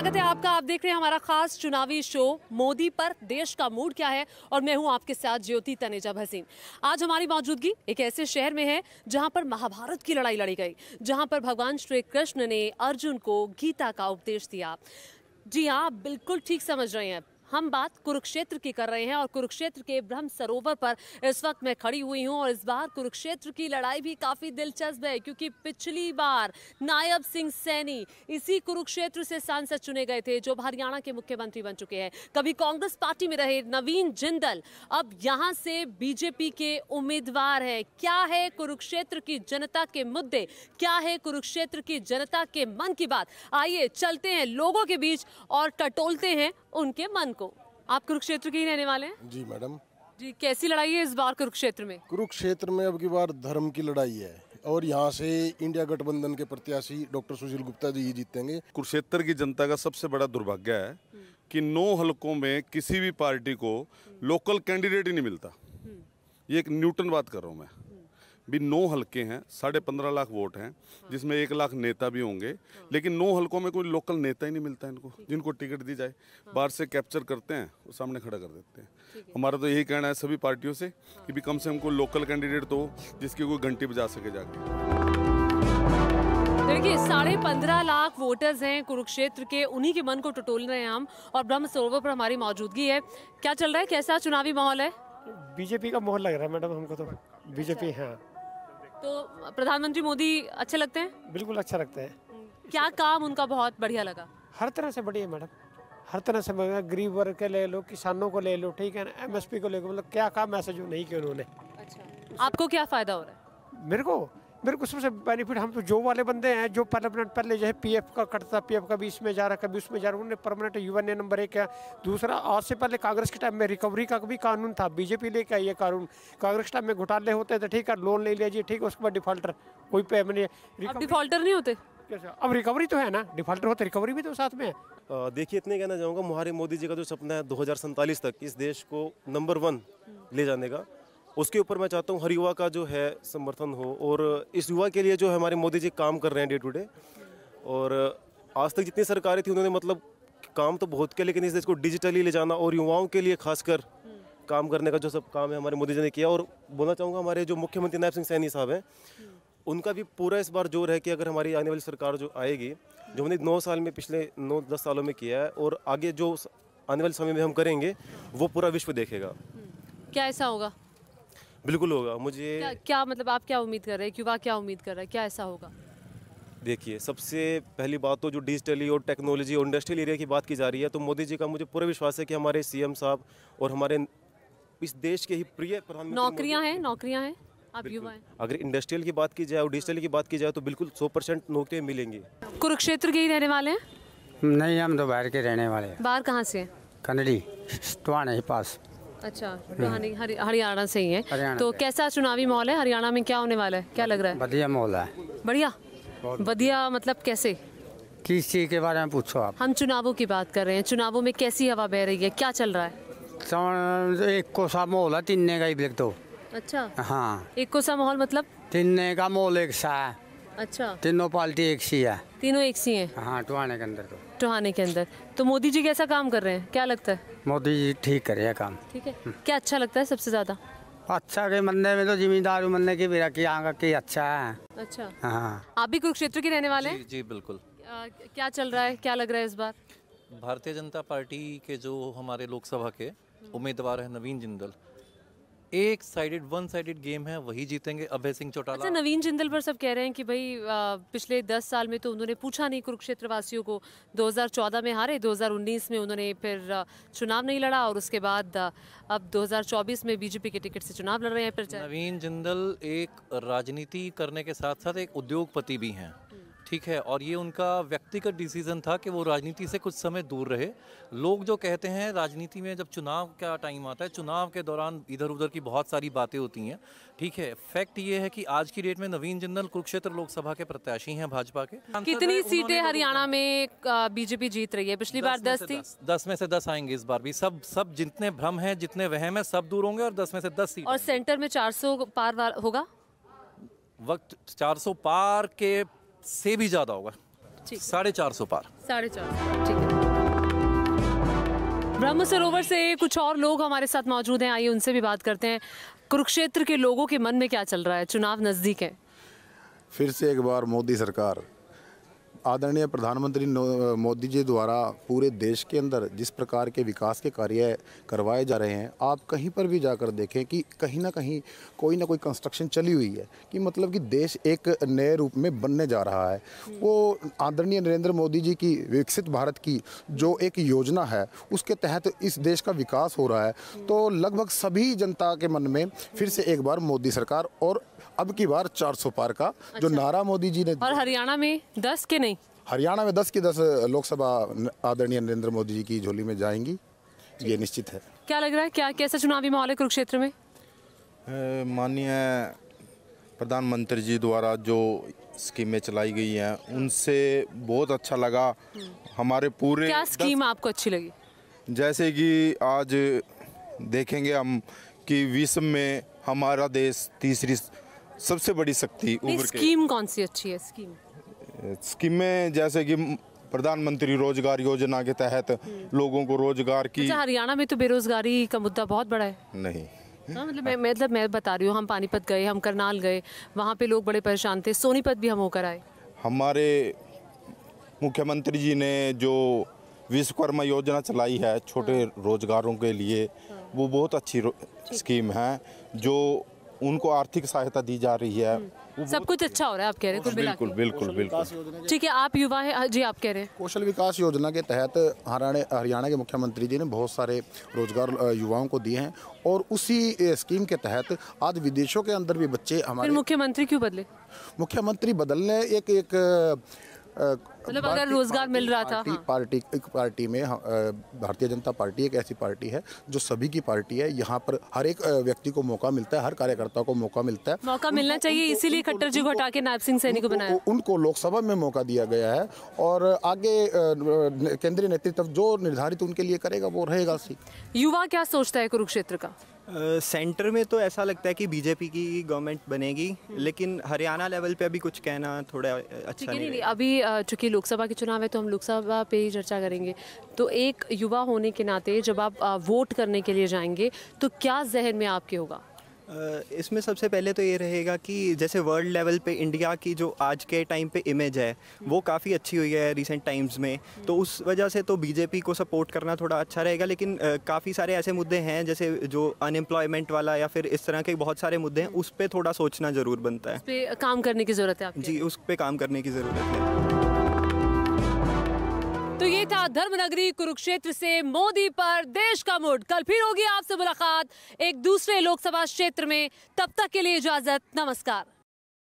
स्वागत है आपका आप देख रहे हैं हमारा खास चुनावी शो मोदी पर देश का मूड क्या है और मैं हूं आपके साथ ज्योति तनेजा भसीन आज हमारी मौजूदगी एक ऐसे शहर में है जहां पर महाभारत की लड़ाई लड़ी गई जहां पर भगवान श्री कृष्ण ने अर्जुन को गीता का उपदेश दिया जी हाँ बिल्कुल ठीक समझ रहे हैं हम बात कुरुक्षेत्र की कर रहे हैं और कुरुक्षेत्र के ब्रह्म सरोवर पर इस वक्त मैं खड़ी हुई हूं और इस बार कुरुक्षेत्र की लड़ाई भी काफ़ी दिलचस्प है क्योंकि पिछली बार नायब सिंह सैनी इसी कुरुक्षेत्र से सांसद चुने गए थे जो हरियाणा के मुख्यमंत्री बन चुके हैं कभी कांग्रेस पार्टी में रहे नवीन जिंदल अब यहाँ से बीजेपी के उम्मीदवार है क्या है कुरुक्षेत्र की जनता के मुद्दे क्या है कुरुक्षेत्र की जनता के मन की बात आइए चलते हैं लोगों के बीच और टटोलते हैं उनके मन आप कुरुक्षेत्र के ही रहने वाले हैं जी मैडम जी कैसी लड़ाई है इस बार कुरुक्षेत्र में कुरुक्षेत्र में अब की बार धर्म की लड़ाई है और यहाँ से इंडिया गठबंधन के प्रत्याशी डॉक्टर सुशील गुप्ता जी ही जीतेंगे कुरुक्षेत्र की जनता का सबसे बड़ा दुर्भाग्य है कि नौ हलकों में किसी भी पार्टी को हम्म। लोकल कैंडिडेट ही नहीं मिलता हम्म। ये एक न्यूटन बात कर रहा हूँ मैं भी नौ हल्के हैं साढ़े पंद्रह लाख वोट हैं जिसमें एक लाख नेता भी होंगे लेकिन नौ हलकों में कोई लोकल नेता ही नहीं मिलता इनको जिनको टिकट दी जाए हाँ। बाहर से कैप्चर करते हैं और सामने खड़ा कर देते हैं हमारा तो यही कहना है सभी पार्टियों से हाँ। कि भी कम से कम कोई लोकल कैंडिडेट तो जिसकी कोई घंटी बजा सके जाके तो देखिए साढ़े पंद्रह लाख वोटर्स हैं कुरुक्षेत्र के उन्हीं के मन को टटोल रहे हैं हम और ब्रह्म सरोवर पर हमारी मौजूदगी है क्या चल रहा है कैसा चुनावी माहौल है बीजेपी का माहौल लग रहा है मैडम हमको तो बीजेपी हाँ तो प्रधानमंत्री मोदी अच्छे लगते हैं बिल्कुल अच्छा लगता है क्या काम उनका बहुत बढ़िया लगा हर तरह से बढ़िया मैडम हर तरह से मैं गरीब वर्ग के ले लो किसानों को ले लो ठीक है एमएसपी को ले लो मतलब क्या काम ऐसा जो नहीं किया उन्होंने अच्छा आपको क्या फ़ायदा हो रहा है मेरे को मेरे को सबसे बेनिफिट हम तो जो वाले बंदे हैं जो परमानेंट पहले जो है पी एफ का कटता पी एफ का भी इसमें जा रहा कभी उसमें जा रहा उन्होंने परमानेंट यूएन ए नंबर एक है दूसरा आज से पहले कांग्रेस के टाइम में रिकवरी का भी कानून था बीजेपी लेके आई है कानून कांग्रेस के टाइम में घोटाले होते थे ठीक है लोन ले लिया जी ठीक है उसके बाद डिफॉल्टर कोई पेमेंट नहीं डिफॉल्टर नहीं होते अब रिकवरी तो है ना डिफॉल्टर होते रिकवरी भी तो साथ में है देखिए इतने कहना चाहूँगा मोहारी मोदी जी का जो सपना है दो तक इस देश को नंबर वन ले जाने का उसके ऊपर मैं चाहता हूँ हर युवा का जो है समर्थन हो और इस युवा के लिए जो हमारे मोदी जी काम कर रहे हैं डे टू डे और आज तक जितनी सरकारें थी उन्होंने मतलब काम तो बहुत किया लेकिन इस देश को डिजिटली ले जाना और युवाओं के लिए खासकर काम करने का जो सब काम है हमारे मोदी जी ने किया और बोलना चाहूँगा हमारे जो मुख्यमंत्री नायब सिंह सैनी साहब हैं उनका भी पूरा इस बार जोर है कि अगर हमारी आने वाली सरकार जो आएगी जो हमने नौ साल में पिछले नौ दस सालों में किया है और आगे जो आने वाले समय में हम करेंगे वो पूरा विश्व देखेगा क्या ऐसा होगा बिल्कुल होगा मुझे क्या, क्या मतलब आप क्या उम्मीद कर रहे हैं युवा क्या उम्मीद कर रहा है क्या ऐसा होगा देखिए सबसे पहली बात तो जो डिजिटली और टेक्नोलॉजी और इंडस्ट्रियल एरिया की बात की जा रही है तो मोदी जी का मुझे पूरा विश्वास है कि हमारे सीएम साहब और हमारे इस देश के ही प्रिय प्रधानमंत्री नौकरियां हैं नौकरियां हैं आप युवा हैं अगर इंडस्ट्रियल की बात की जाए और डिजिटल की बात की जाए तो बिल्कुल सौ परसेंट नौकरियाँ मिलेंगी कुरुक्षेत्र के ही रहने वाले हैं नहीं हम तो बाहर के रहने वाले हैं बाहर कहाँ से कनडी पास अच्छा हम्म। हरियाणा से ही है तो कैसा चुनावी माहौल है हरियाणा में क्या होने वाला है क्या लग रहा है बढ़िया माहौल है बढ़िया बढ़िया मतलब कैसे किस चीज़ के बारे में पूछो आप हम चुनावों की बात कर रहे हैं चुनावों में कैसी हवा बह रही है क्या चल रहा है एक को सा माहौल है तीन का ही देख दो अच्छा हाँ एक को सा माहौल मतलब तीन का माहौल एक सा है अच्छा तीनों पार्टी एक सी है तीनों एक सी है हाँ टुआने के अंदर तो टोहाने के अंदर तो मोदी जी कैसा काम कर रहे हैं क्या लगता है मोदी जी ठीक कर रहे हैं काम ठीक है क्या अच्छा लगता है सबसे ज़्यादा अच्छा के मंदिर में तो जिम्मेदार मंदिर की मेरा की यहाँ की अच्छा है अच्छा हाँ आप भी कुरुक्षेत्र के रहने वाले हैं जी, जी बिल्कुल आ, क्या चल रहा है क्या लग रहा है इस बार भारतीय जनता पार्टी के जो हमारे लोकसभा के उम्मीदवार है नवीन जिंदल एक साइडेड वन साइडेड गेम है वही जीतेंगे अभय सिंह चौटाला अच्छा नवीन जिंदल पर सब कह रहे हैं कि भाई आ, पिछले दस साल में तो उन्होंने पूछा नहीं कुरुक्षेत्र वासियों को 2014 में हारे 2019 में उन्होंने फिर चुनाव नहीं लड़ा और उसके बाद अब 2024 में बीजेपी के टिकट से चुनाव लड़ रहे हैं फिर नवीन जिंदल एक राजनीति करने के साथ साथ एक उद्योगपति भी हैं ठीक है और ये उनका व्यक्तिगत डिसीजन था कि वो राजनीति से कुछ समय दूर रहे लोग जो कहते हैं राजनीति में जब चुनाव का टाइम आता है चुनाव के दौरान इधर उधर की बहुत सारी बातें होती हैं ठीक है फैक्ट ये है कि आज की डेट में नवीन जिंदल कुरुक्षेत्र लोकसभा के प्रत्याशी हैं भाजपा के कितनी सीटें हरियाणा में बीजेपी जीत रही है पिछली बार दस थी दस में से दस आएंगे इस बार भी सब सब जितने भ्रम है जितने वहम है सब दूर होंगे और दस में से दस सीट और सेंटर में चार पार होगा वक्त 400 पार के से भी ज़्यादा होगा साढ़े चार सौ पार साढ़े चार ब्रह्म सरोवर से कुछ और लोग हमारे साथ मौजूद हैं आइए उनसे भी बात करते हैं कुरुक्षेत्र के लोगों के मन में क्या चल रहा है चुनाव नज़दीक है फिर से एक बार मोदी सरकार आदरणीय प्रधानमंत्री मोदी जी द्वारा पूरे देश के अंदर जिस प्रकार के विकास के कार्य करवाए जा रहे हैं आप कहीं पर भी जाकर देखें कि कहीं ना कहीं कोई ना कोई कंस्ट्रक्शन चली हुई है कि मतलब कि देश एक नए रूप में बनने जा रहा है वो आदरणीय नरेंद्र मोदी जी की विकसित भारत की जो एक योजना है उसके तहत इस देश का विकास हो रहा है तो लगभग सभी जनता के मन में फिर से एक बार मोदी सरकार और अब की बार 400 पार का अच्छा। जो नारा मोदी जी ने और हरियाणा में 10 के नहीं हरियाणा में 10 की 10 लोकसभा आदरणीय नरेंद्र मोदी जी की झोली में जाएंगी ये निश्चित है क्या लग रहा है क्या कैसा चुनावी माहौल है कुरुक्षेत्र में माननीय प्रधानमंत्री जी द्वारा जो स्कीमें चलाई गई हैं उनसे बहुत अच्छा लगा हम्म। हमारे पूरे क्या स्कीम आपको अच्छी लगी जैसे कि आज देखेंगे हम कि विश्व में हमारा देश तीसरी सबसे बड़ी शक्ति स्कीम कौन सी अच्छी है स्कीम स्कीम में जैसे कि प्रधानमंत्री रोजगार योजना के तहत हम्म। लोगों को रोजगार की अच्छा, हरियाणा में तो बेरोजगारी का मुद्दा बहुत बड़ा है नहीं हाँ मतलब मैं मतलब मैं बता रही हूँ हम पानीपत गए हम करनाल गए वहाँ पे लोग बड़े परेशान थे सोनीपत भी हम होकर आए हमारे मुख्यमंत्री जी ने जो विश्वकर्मा योजना चलाई है छोटे हाँ। रोजगारों के लिए हाँ। वो बहुत अच्छी स्कीम है जो उनको आर्थिक सहायता दी जा रही है हम्म। सब कुछ अच्छा हो रहा है आप कह रहे हैं बिल्कुल बिल्कुल बिल्कुल ठीक है आप युवा है जी आप कह रहे हैं कौशल विकास योजना के तहत हरियाणा के मुख्यमंत्री जी ने बहुत सारे रोजगार युवाओं को दिए हैं और उसी स्कीम के तहत आज विदेशों के अंदर भी बच्चे हमारे मुख्यमंत्री क्यों बदले मुख्यमंत्री बदलने एक एक मतलब अगर रोजगार मिल रहा था पार्टी, हाँ। पार्टी एक पार्टी में हाँ, भारतीय जनता पार्टी एक ऐसी पार्टी है जो सभी की पार्टी है यहाँ पर हर एक व्यक्ति को मौका मिलता है हर कार्यकर्ता को मौका मिलता है मौका मिलना चाहिए इसीलिए खट्टर जी को हटा के नायब सिंह सैनी को बनाया उनको लोकसभा में मौका दिया गया है और आगे केंद्रीय नेतृत्व जो निर्धारित उनके लिए करेगा वो रहेगा युवा क्या सोचता है कुरुक्षेत्र का सेंटर uh, में तो ऐसा लगता है कि बीजेपी की गवर्नमेंट बनेगी हम्म। लेकिन हरियाणा लेवल पे अभी कुछ कहना थोड़ा अच्छा नहीं, नहीं, नहीं अभी चूंकि लोकसभा के चुनाव है तो हम लोकसभा पे ही चर्चा करेंगे तो एक युवा होने के नाते जब आप वोट करने के लिए जाएंगे तो क्या जहन में आपके होगा इसमें सबसे पहले तो ये रहेगा कि जैसे वर्ल्ड लेवल पे इंडिया की जो आज के टाइम पे इमेज है वो काफ़ी अच्छी हुई है रिसेंट टाइम्स में तो उस वजह से तो बीजेपी को सपोर्ट करना थोड़ा अच्छा रहेगा लेकिन काफ़ी सारे ऐसे मुद्दे हैं जैसे जो अनएम्प्लॉयमेंट वाला या फिर इस तरह के बहुत सारे मुद्दे हैं उस पर थोड़ा सोचना ज़रूर बनता है काम करने की ज़रूरत है जी उस पर काम करने की ज़रूरत है तो ये था धर्मनगरी कुरुक्षेत्र से मोदी पर देश का मूड कल फिर होगी आपसे मुलाकात एक दूसरे लोकसभा क्षेत्र में तब तक के लिए इजाजत नमस्कार